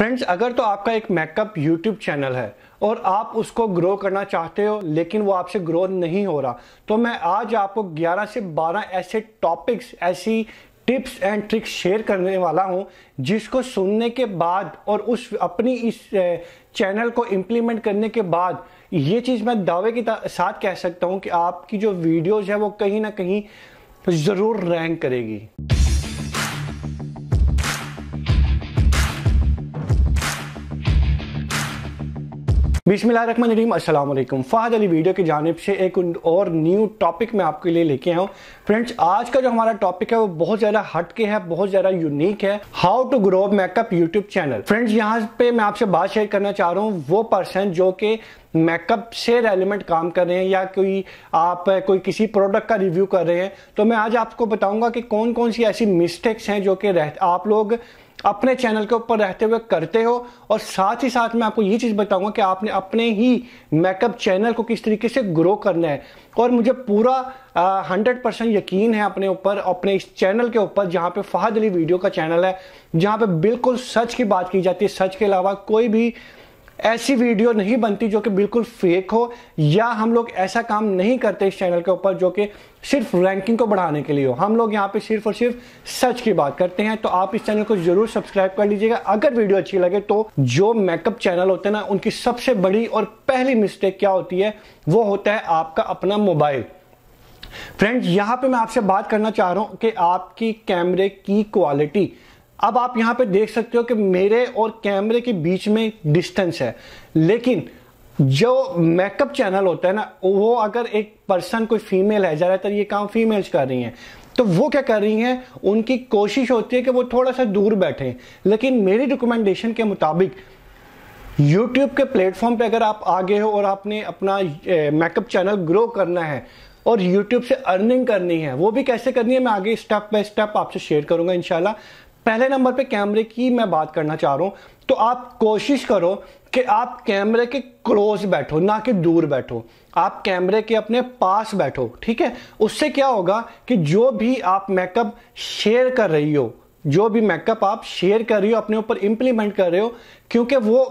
friends अगर तो आपका एक मेकअप यूट्यूब चैनल है और आप उसको ग्रो करना चाहते हो लेकिन वो आपसे ग्रो नहीं हो रहा तो मैं आज आपको 11 से 12 ऐसे टॉपिक्स ऐसी टिप्स एंड ट्रिक्स शेयर करने वाला हूं जिसको सुनने के बाद और उस अपनी इस चैनल को इम्प्लीमेंट करने के बाद ये चीज़ मैं दावे के साथ कह सकता हूँ कि आपकी जो वीडियोज़ है वो कहीं ना कहीं ज़रूर रैंक करेगी बिशमिल्लाम असलम फ़ाद अली वीडियो की जानब से एक और न्यू टॉपिक मैं आपके लिए लेके आया हूँ फ्रेंड्स आज का जो हमारा टॉपिक है वो बहुत ज़्यादा हटके है बहुत ज़्यादा यूनिक है how to grow makeup YouTube channel friends यहाँ पे मैं आपसे बात शेयर करना चाह रहा हूँ वो पर्सन जो कि मेकअप से रेलिवेंट काम कर रहे हैं या कोई आप कोई किसी प्रोडक्ट का रिव्यू कर रहे हैं तो मैं आज आपको बताऊंगा कि कौन कौन सी ऐसी मिस्टेक्स हैं जो कि आप लोग अपने चैनल के ऊपर रहते हुए करते हो और साथ ही साथ मैं आपको ये चीज़ बताऊंगा कि आपने अपने ही मेकअप चैनल को किस तरीके से ग्रो करना है और मुझे पूरा हंड्रेड परसेंट यकीन है अपने ऊपर अपने इस चैनल के ऊपर जहाँ पे फहद अली वीडियो का चैनल है जहाँ पे बिल्कुल सच की बात की जाती है सच के अलावा कोई भी ऐसी वीडियो नहीं बनती जो कि बिल्कुल फेक हो या हम लोग ऐसा काम नहीं करते इस चैनल के ऊपर जो कि सिर्फ रैंकिंग को बढ़ाने के लिए हो हम लोग यहाँ पे सिर्फ और सिर्फ सच की बात करते हैं तो आप इस चैनल को जरूर सब्सक्राइब कर लीजिएगा अगर वीडियो अच्छी लगे तो जो मेकअप चैनल होते हैं ना उनकी सबसे बड़ी और पहली मिस्टेक क्या होती है वो होता है आपका अपना मोबाइल फ्रेंड्स यहाँ पे मैं आपसे बात करना चाह रहा हूँ कि आपकी कैमरे की क्वालिटी अब आप यहाँ पे देख सकते हो कि मेरे और कैमरे के बीच में डिस्टेंस है लेकिन जो मेकअप चैनल होता है ना वो अगर एक पर्सन कोई फीमेल है ज़्यादातर ये काम फीमेल्स कर रही हैं तो वो क्या कर रही हैं उनकी कोशिश होती है कि वो थोड़ा सा दूर बैठे लेकिन मेरी रिकमेंडेशन के मुताबिक YouTube के प्लेटफॉर्म पे अगर आप आगे हो और आपने अपना मेकअप चैनल ग्रो करना है और YouTube से अर्निंग करनी है वो भी कैसे करनी है मैं आगे स्टेप बाय स्टेप आपसे शेयर करूंगा इनशाला पहले नंबर पे कैमरे की मैं बात करना चाह रहा हूँ तो आप कोशिश करो कि आप कैमरे के क्लोज बैठो ना कि दूर बैठो आप कैमरे के अपने पास बैठो ठीक है उससे क्या होगा कि जो भी आप मेकअप शेयर कर रही हो जो भी मेकअप आप शेयर कर रही हो अपने ऊपर इम्प्लीमेंट कर रहे हो क्योंकि वो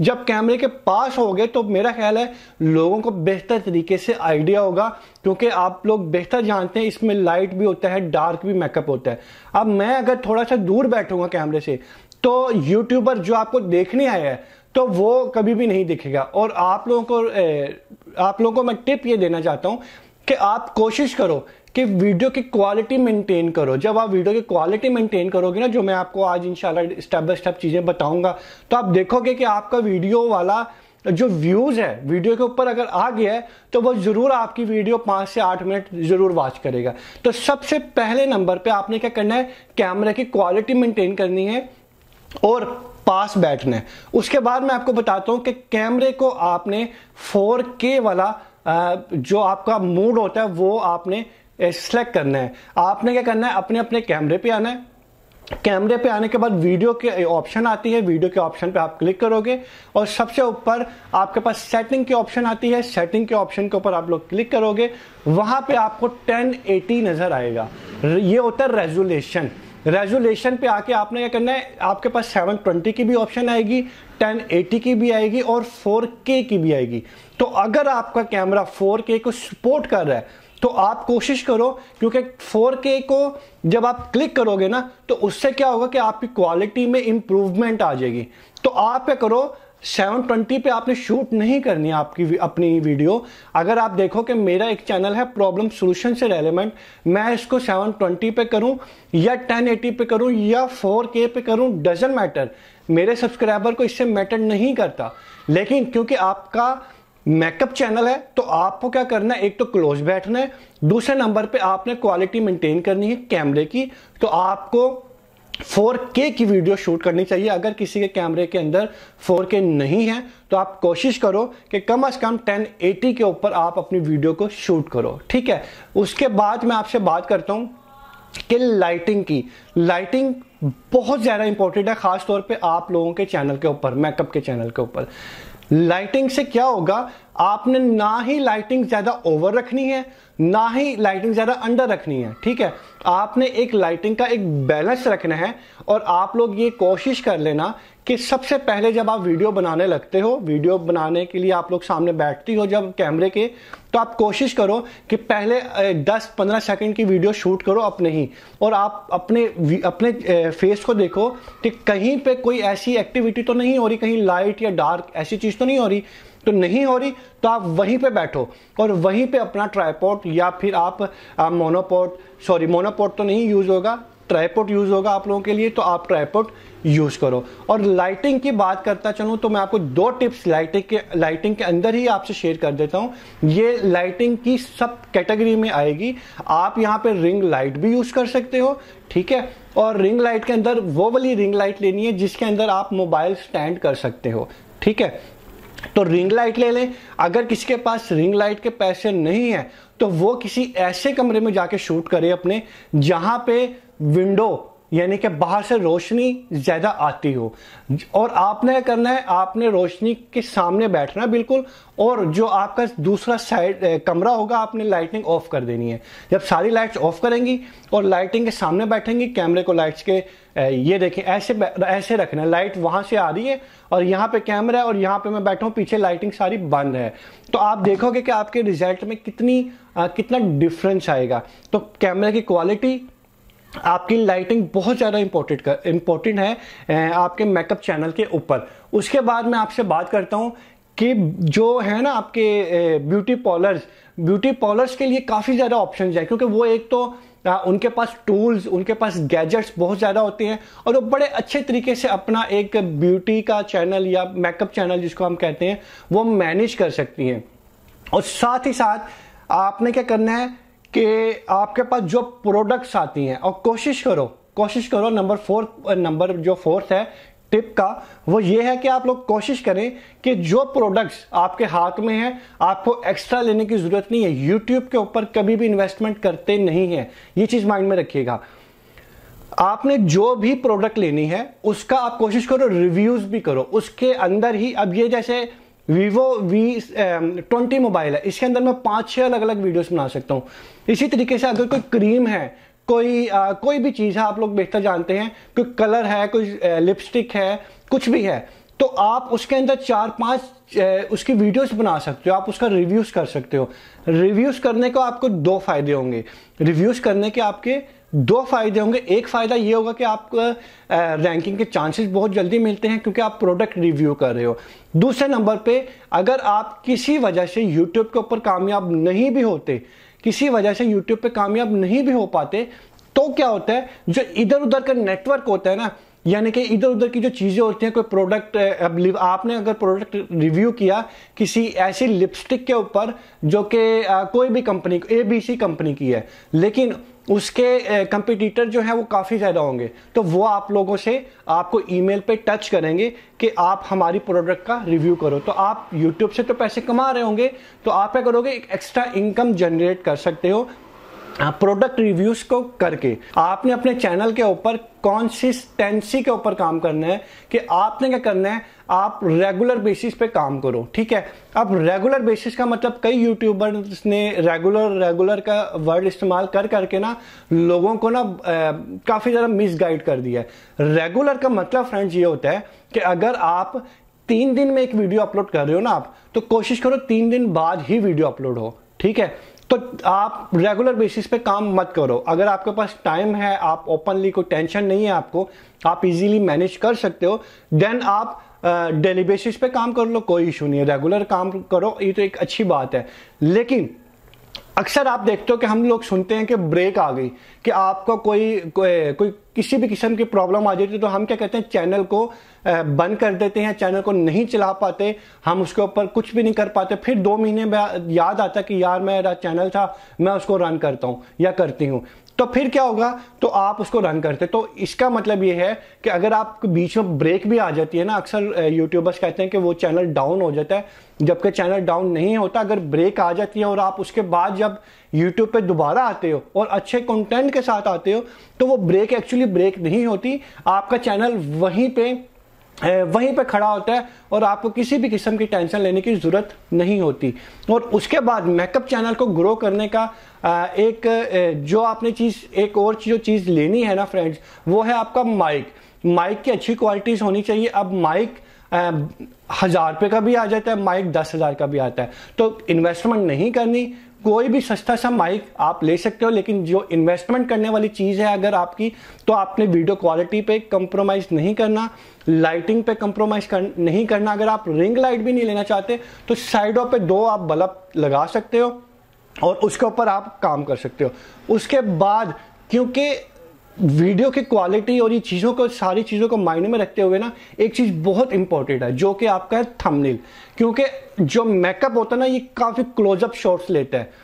जब कैमरे के पास हो गए तो मेरा ख्याल है लोगों को बेहतर तरीके से आइडिया होगा क्योंकि आप लोग बेहतर जानते हैं इसमें लाइट भी होता है डार्क भी मेकअप होता है अब मैं अगर थोड़ा सा दूर बैठूंगा कैमरे से तो यूट्यूबर जो आपको देखने आया है तो वो कभी भी नहीं दिखेगा और आप लोगों को आप लोगों को मैं टिप ये देना चाहता हूँ कि आप कोशिश करो कि वीडियो की क्वालिटी मेंटेन करो जब आप वीडियो की क्वालिटी मेंटेन करोगे ना जो मैं आपको आज इंशाल्लाह स्टेप बाय स्टेप चीज़ें बताऊंगा तो आप देखोगे कि आपका वीडियो वाला जो व्यूज़ है वीडियो के ऊपर अगर आ गया है तो वो ज़रूर आपकी वीडियो पाँच से आठ मिनट ज़रूर वॉच करेगा तो सबसे पहले नंबर पे आपने क्या करना है कैमरे की क्वालिटी मेंटेन करनी है और पास बैठना है उसके बाद मैं आपको बताता हूँ कि कैमरे को आपने 4K वाला जो आपका मूड होता है वो आपने सेलेक्ट करना है आपने क्या करना है अपने अपने कैमरे पे आना है कैमरे पे आने के बाद वीडियो के ऑप्शन आती है वीडियो के ऑप्शन पे आप क्लिक करोगे और सबसे ऊपर आपके पास सेटिंग की ऑप्शन आती है सेटिंग के ऑप्शन के ऊपर आप लोग क्लिक करोगे वहां पे आपको 1080 नज़र आएगा ये होता है रेजोल्यूशन रेजुलेशन पे आके आपने क्या करना है आपके पास 720 की भी ऑप्शन आएगी 1080 की भी आएगी और 4K की भी आएगी तो अगर आपका कैमरा 4K को सपोर्ट कर रहा है तो आप कोशिश करो क्योंकि 4K को जब आप क्लिक करोगे ना तो उससे क्या होगा कि आपकी क्वालिटी में इम्प्रूवमेंट आ जाएगी तो आप क्या करो सेवन ट्वेंटी पे आपने शूट नहीं करनी है आपकी अपनी वीडियो अगर आप देखो कि मेरा एक चैनल है प्रॉब्लम सॉल्यूशन से रेलिवेंट मैं इसको सेवन ट्वेंटी पे करूं या टेन एटी पे करूं या फोर के पे करूं डजेंट मैटर मेरे सब्सक्राइबर को इससे मैटर नहीं करता लेकिन क्योंकि आपका मेकअप चैनल है तो आपको क्या करना है एक तो क्लोज बैठना है दूसरे नंबर पे आपने क्वालिटी मेंटेन करनी है कैमरे की तो आपको 4K की वीडियो शूट करनी चाहिए अगर किसी के कैमरे के अंदर 4K नहीं है तो आप कोशिश करो कि कम से कम 1080 के ऊपर आप अपनी वीडियो को शूट करो ठीक है उसके बाद मैं आपसे बात करता हूँ कि लाइटिंग की लाइटिंग बहुत ज़्यादा इंपॉर्टेंट है ख़ास तौर पे आप लोगों के चैनल के ऊपर मेकअप के चैनल के ऊपर लाइटिंग से क्या होगा आपने ना ही लाइटिंग ज़्यादा ओवर रखनी है ना ही लाइटिंग ज़्यादा अंडर रखनी है ठीक है आपने एक लाइटिंग का एक बैलेंस रखना है और आप लोग ये कोशिश कर लेना कि सबसे पहले जब आप वीडियो बनाने लगते हो वीडियो बनाने के लिए आप लोग सामने बैठती हो जब कैमरे के तो आप कोशिश करो कि पहले 10-15 सेकंड की वीडियो शूट करो अपने ही और आप अपने अपने फेस को देखो कि कहीं पे कोई ऐसी एक्टिविटी तो नहीं हो रही कहीं लाइट या डार्क ऐसी चीज़ तो नहीं हो रही तो नहीं हो रही तो आप वहीं पे बैठो और वहीं पे अपना ट्राईपोर्ट या फिर आप, मोनोपोर्ट सॉरी मोनोपोर्ट तो नहीं यूज़ होगा ट्राईपोर्ट यूज़ होगा आप लोगों के लिए तो आप ट्राईपोर्ट यूज़ करो और लाइटिंग की बात करता चलूं तो मैं आपको दो टिप्स लाइटिंग के लाइटिंग के अंदर ही आपसे शेयर कर देता हूं ये लाइटिंग की सब कैटेगरी में आएगी आप यहां पे रिंग लाइट भी यूज़ कर सकते हो ठीक है और रिंग लाइट के अंदर वो वाली रिंग लाइट लेनी है जिसके अंदर आप मोबाइल स्टैंड कर सकते हो ठीक है तो रिंग लाइट ले लें अगर किसी के पास रिंग लाइट के पैसे नहीं है तो वो किसी ऐसे कमरे में जाके शूट करे अपने जहां पे विंडो यानी कि बाहर से रोशनी ज़्यादा आती हो और आपने करना है आपने रोशनी के सामने बैठना बिल्कुल और जो आपका दूसरा साइड कमरा होगा आपने लाइटिंग ऑफ कर देनी है जब सारी लाइट्स ऑफ करेंगी और लाइटिंग के सामने बैठेंगी कैमरे को लाइट्स के ये देखें ऐसे ऐसे रखना है लाइट वहां से आ रही है और यहाँ पे कैमरा है और यहाँ पे मैं बैठा हूँ पीछे लाइटिंग सारी बंद है तो आप देखोगे कि आपके रिजल्ट में कितनी आ, कितना डिफरेंस आएगा तो कैमरे की क्वालिटी आपकी लाइटिंग बहुत ज़्यादा इंपॉर्टेंट कर इम्पोर्टेंट है आपके मेकअप चैनल के ऊपर उसके बाद मैं आपसे बात करता हूँ कि जो है ना आपके ब्यूटी पार्लर्स ब्यूटी पार्लर्स के लिए काफ़ी ज़्यादा ऑप्शन है क्योंकि वो एक तो उनके पास टूल्स उनके पास गैजेट्स बहुत ज़्यादा होते हैं और वो बड़े अच्छे तरीके से अपना एक ब्यूटी का चैनल या मेकअप चैनल जिसको हम कहते हैं वो मैनेज कर सकती हैं और साथ ही साथ आपने क्या करना है कि आपके पास जो प्रोडक्ट्स आती हैं और कोशिश करो कोशिश करो नंबर फोर्थ नंबर जो फोर्थ है टिप का वो ये है कि आप लोग कोशिश करें कि जो प्रोडक्ट्स आपके हाथ में हैं आपको एक्स्ट्रा लेने की ज़रूरत नहीं है यूट्यूब के ऊपर कभी भी इन्वेस्टमेंट करते नहीं है ये चीज़ माइंड में रखिएगा आपने जो भी प्रोडक्ट लेनी है उसका आप कोशिश करो रिव्यूज़ भी करो उसके अंदर ही अब ये जैसे वीवो वी ट्वेंटी मोबाइल है इसके अंदर मैं पाँच छः अलग अलग वीडियोस बना सकता हूँ इसी तरीके से अगर कोई क्रीम है कोई आ, uh, कोई भी चीज़ है आप लोग बेहतर जानते हैं कोई कलर है कोई लिपस्टिक uh, है कुछ भी है तो आप उसके अंदर चार पांच uh, उसकी वीडियोस बना सकते हो आप उसका रिव्यूज़ कर सकते हो रिव्यूज़ करने को आपको दो फायदे होंगे रिव्यूज़ करने के आपके दो फायदे होंगे एक फायदा ये होगा कि आपको रैंकिंग के चांसेस बहुत जल्दी मिलते हैं क्योंकि आप प्रोडक्ट रिव्यू कर रहे हो दूसरे नंबर पे अगर आप किसी वजह से यूट्यूब के ऊपर कामयाब नहीं भी होते किसी वजह से यूट्यूब पे कामयाब नहीं भी हो पाते तो क्या होता है जो इधर उधर का नेटवर्क होता है ना यानी कि इधर उधर की जो चीज़ें होती हैं कोई प्रोडक्ट आपने अगर प्रोडक्ट रिव्यू किया किसी ऐसी लिपस्टिक के ऊपर जो कि कोई भी company A B C company की है लेकिन उसके कंपटीटर जो हैं वो काफ़ी ज़्यादा होंगे तो वो आप लोगों से आपको ईमेल पे टच करेंगे कि आप हमारी प्रोडक्ट का रिव्यू करो तो आप यूट्यूब से तो पैसे कमा रहे होंगे तो आप क्या करोगे एक एक्स्ट्रा इनकम जनरेट कर सकते हो प्रोडक्ट रिव्यूज को करके आपने अपने चैनल के ऊपर कॉन्सिस्टेंसी के ऊपर काम करना है कि आपने क्या करना है आप रेगुलर बेसिस पे काम करो ठीक है अब रेगुलर बेसिस का मतलब कई यूट्यूबर्स ने रेगुलर रेगुलर का वर्ड इस्तेमाल कर करके ना लोगों को ना काफ़ी ज़्यादा मिसगाइड कर दिया है रेगुलर का मतलब फ्रेंड्स ये होता है कि अगर आप तीन दिन में एक वीडियो अपलोड कर रहे हो ना आप तो कोशिश करो तीन दिन बाद ही वीडियो अपलोड हो ठीक है तो आप रेगुलर बेसिस पे काम मत करो अगर आपके पास टाइम है आप ओपनली कोई टेंशन नहीं है आपको आप इजीली मैनेज कर सकते हो देन आप डेली uh, बेसिस पे काम कर लो कोई इशू नहीं है रेगुलर काम करो ये तो एक अच्छी बात है लेकिन अक्सर आप देखते हो कि हम लोग सुनते हैं कि ब्रेक आ गई कि आपको कोई कोई, कोई किसी भी किस्म की प्रॉब्लम आ जाती है तो हम क्या कहते हैं चैनल को बंद कर देते हैं चैनल को नहीं चला पाते हम उसके ऊपर कुछ भी नहीं कर पाते फिर दो महीने में याद आता कि यार मेरा चैनल था मैं उसको रन करता हूँ या करती हूँ तो फिर क्या होगा तो आप उसको रन करते तो इसका मतलब ये है कि अगर आप बीच में ब्रेक भी आ जाती है ना अक्सर यूट्यूबर्स कहते हैं कि वो चैनल डाउन हो जाता है जबकि चैनल डाउन नहीं होता अगर ब्रेक आ जाती है और आप उसके बाद जब यूट्यूब पे दोबारा आते हो और अच्छे कंटेंट के साथ आते हो तो वो ब्रेक एक्चुअली ब्रेक नहीं होती आपका चैनल वहीं पर वहीं पे खड़ा होता है और आपको किसी भी किस्म की टेंशन लेने की ज़रूरत नहीं होती और उसके बाद मेकअप चैनल को ग्रो करने का एक जो आपने चीज़ एक और जो चीज़ लेनी है ना फ्रेंड्स वो है आपका माइक माइक की अच्छी क्वालिटीज़ होनी चाहिए अब माइक हज़ार रुपये का भी आ जाता है माइक दस हज़ार का भी आता है तो इन्वेस्टमेंट नहीं करनी कोई भी सस्ता सा माइक आप ले सकते हो लेकिन जो इन्वेस्टमेंट करने वाली चीज़ है अगर आपकी तो आपने वीडियो क्वालिटी पे कंप्रोमाइज़ नहीं करना लाइटिंग पे कंप्रोमाइज़ कर नहीं करना अगर आप रिंग लाइट भी नहीं लेना चाहते तो साइडों पे दो आप बल्ब लगा सकते हो और उसके ऊपर आप काम कर सकते हो उसके बाद क्योंकि वीडियो की क्वालिटी और ये चीज़ों को सारी चीज़ों को मायने में रखते हुए ना एक चीज़ बहुत इंपॉर्टेंट है जो कि आपका है थंबनेल क्योंकि जो मेकअप होता है ना ये काफ़ी क्लोजअप शॉट्स लेता है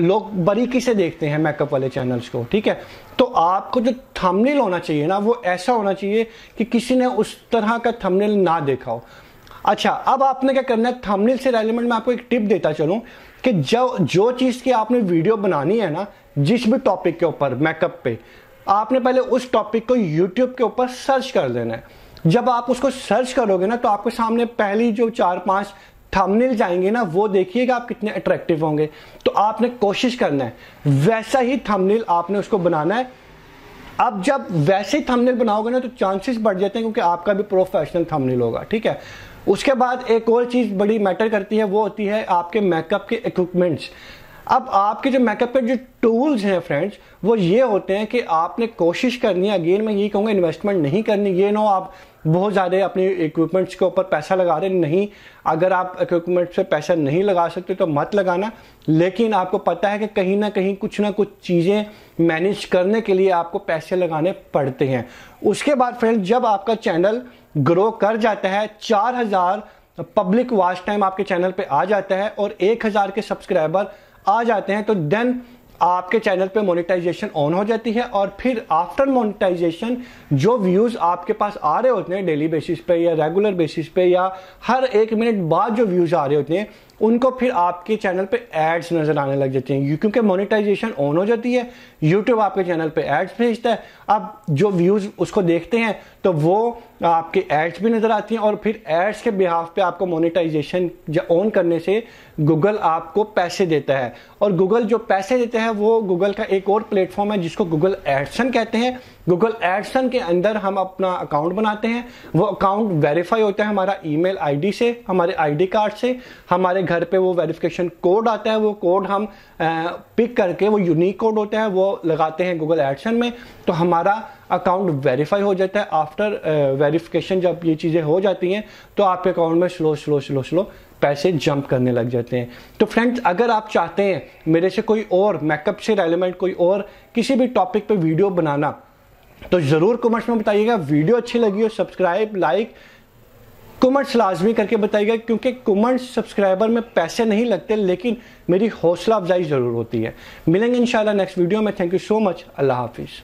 लोग बारीकी से देखते हैं मेकअप वाले चैनल्स को ठीक है तो आपको जो थंबनेल होना चाहिए ना वो ऐसा होना चाहिए कि किसी ने उस तरह का थंबनेल ना देखा हो अच्छा अब आपने क्या करना है थंबनेल से रेलिवेंट मैं आपको एक टिप देता चलूं कि जो जो चीज़ की आपने वीडियो बनानी है ना जिस भी टॉपिक के ऊपर मेकअप पे आपने पहले उस टॉपिक को यूट्यूब के ऊपर सर्च कर देना है जब आप उसको सर्च करोगे ना तो आपके सामने पहली जो चार पांच थंबनेल जाएंगे ना वो देखिएगा आप कितने अट्रैक्टिव होंगे तो आपने कोशिश करना है वैसा ही थंबनेल आपने उसको बनाना है अब जब वैसे ही थंबनेल बनाओगे ना तो चांसेस बढ़ जाते हैं क्योंकि आपका भी प्रोफेशनल थंबनेल होगा ठीक है उसके बाद एक और चीज़ बड़ी मैटर करती है वो होती है आपके मेकअप के इक्विपमेंट्स अब आपके जो मेकअप के जो टूल्स हैं फ्रेंड्स वो ये होते हैं कि आपने कोशिश करनी है अगेन मैं ये कहूँगा इन्वेस्टमेंट नहीं करनी ये नो आप बहुत ज़्यादा अपने इक्विपमेंट्स के ऊपर पैसा लगा रहे नहीं अगर आप इक्विपमेंट्स पे पैसा नहीं लगा सकते तो मत लगाना लेकिन आपको पता है कि कहीं ना कहीं कुछ ना कुछ चीज़ें मैनेज करने के लिए आपको पैसे लगाने पड़ते हैं उसके बाद फ्रेंड जब आपका चैनल ग्रो कर जाता है चार हज़ार पब्लिक वॉच टाइम आपके चैनल पे आ जाता है और एक हज़ार के सब्सक्राइबर आ जाते हैं तो देन आपके चैनल पे मोनेटाइजेशन ऑन हो जाती है और फिर आफ्टर मोनेटाइजेशन जो व्यूज़ आपके पास आ रहे होते हैं डेली बेसिस पे या रेगुलर बेसिस पे या हर एक मिनट बाद जो व्यूज़ आ रहे होते हैं उनको फिर आपके चैनल पे एड्स नज़र आने लग जाती हैं क्योंकि मोनेटाइजेशन ऑन हो जाती है यूट्यूब आपके चैनल पे एड्स भेजता है अब जो व्यूज़ उसको देखते हैं तो वो आपके एड्स भी नज़र आती हैं और फिर एड्स के बिहाफ पे आपको मोनेटाइजेशन ऑन करने से गूगल आपको पैसे देता है और गूगल जो पैसे देता है वो गूगल का एक और प्लेटफॉर्म है जिसको गूगल एडसन कहते हैं गूगल एडसन के अंदर हम अपना अकाउंट बनाते हैं वो अकाउंट वेरीफाई होता है हमारा ईमेल आईडी से हमारे आईडी कार्ड से हमारे घर पे वो वेरिफिकेशन कोड आता है वो कोड हम पिक करके वो यूनिक कोड होता है वो लगाते हैं गूगल एडसन में तो हमारा अकाउंट वेरीफाई हो जाता है आफ्टर वेरिफिकेशन जब ये चीज़ें हो जाती हैं तो आपके अकाउंट में स्लो स्लो स्लो स्लो पैसे जंप करने लग जाते हैं तो फ्रेंड्स अगर आप चाहते हैं मेरे से कोई और मेकअप से रेलिवेंट कोई और किसी भी टॉपिक पे वीडियो बनाना तो ज़रूर कमेंट्स में बताइएगा वीडियो अच्छी लगी हो सब्सक्राइब लाइक कमेंट्स लाजमी करके बताइएगा क्योंकि कमेंट्स सब्सक्राइबर में पैसे नहीं लगते लेकिन मेरी हौसला अफजाई ज़रूर होती है मिलेंगे इंशाल्लाह नेक्स्ट वीडियो में थैंक यू सो मच अल्लाह हाफिज़